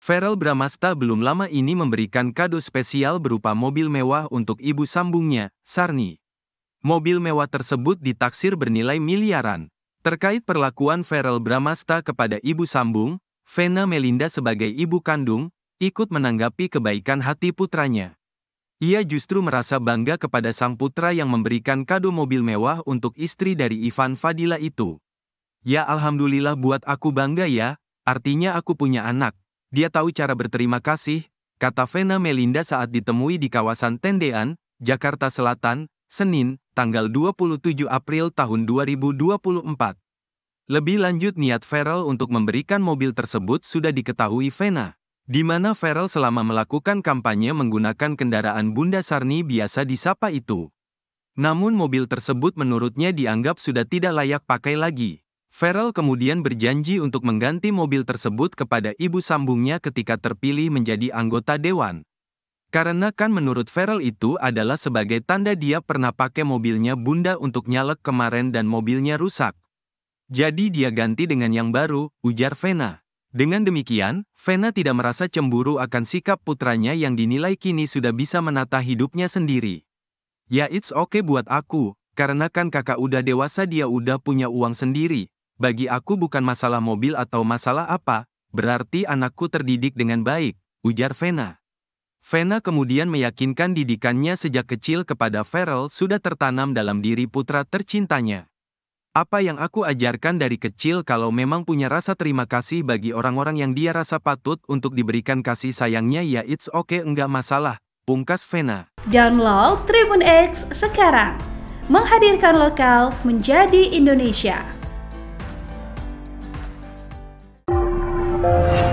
Feral Bramasta belum lama ini memberikan kado spesial berupa mobil mewah untuk ibu sambungnya, Sarni. Mobil mewah tersebut ditaksir bernilai miliaran. Terkait perlakuan Feral Bramasta kepada ibu sambung, Vena Melinda sebagai ibu kandung, ikut menanggapi kebaikan hati putranya. Ia justru merasa bangga kepada sang putra yang memberikan kado mobil mewah untuk istri dari Ivan Fadila itu. Ya Alhamdulillah buat aku bangga ya, artinya aku punya anak, dia tahu cara berterima kasih, kata Vena Melinda saat ditemui di kawasan Tendean, Jakarta Selatan, Senin, tanggal 27 April tahun 2024. Lebih lanjut niat Ferel untuk memberikan mobil tersebut sudah diketahui Vena, di mana Ferel selama melakukan kampanye menggunakan kendaraan Bunda Sarni biasa disapa itu. Namun mobil tersebut menurutnya dianggap sudah tidak layak pakai lagi. Farrell kemudian berjanji untuk mengganti mobil tersebut kepada ibu sambungnya ketika terpilih menjadi anggota dewan. Karena kan menurut Farrell itu adalah sebagai tanda dia pernah pakai mobilnya bunda untuk nyalek kemarin dan mobilnya rusak. Jadi dia ganti dengan yang baru, ujar Vena. Dengan demikian, Vena tidak merasa cemburu akan sikap putranya yang dinilai kini sudah bisa menata hidupnya sendiri. Ya it's okay buat aku, karena kan kakak udah dewasa dia udah punya uang sendiri, bagi aku bukan masalah mobil atau masalah apa, berarti anakku terdidik dengan baik, ujar Vena. Vena kemudian meyakinkan didikannya sejak kecil kepada Ferel sudah tertanam dalam diri putra tercintanya. Apa yang aku ajarkan dari kecil kalau memang punya rasa terima kasih bagi orang-orang yang dia rasa patut untuk diberikan kasih sayangnya ya it's okay enggak masalah, pungkas Vena. Download Tribun X sekarang, menghadirkan lokal menjadi Indonesia. Thank you.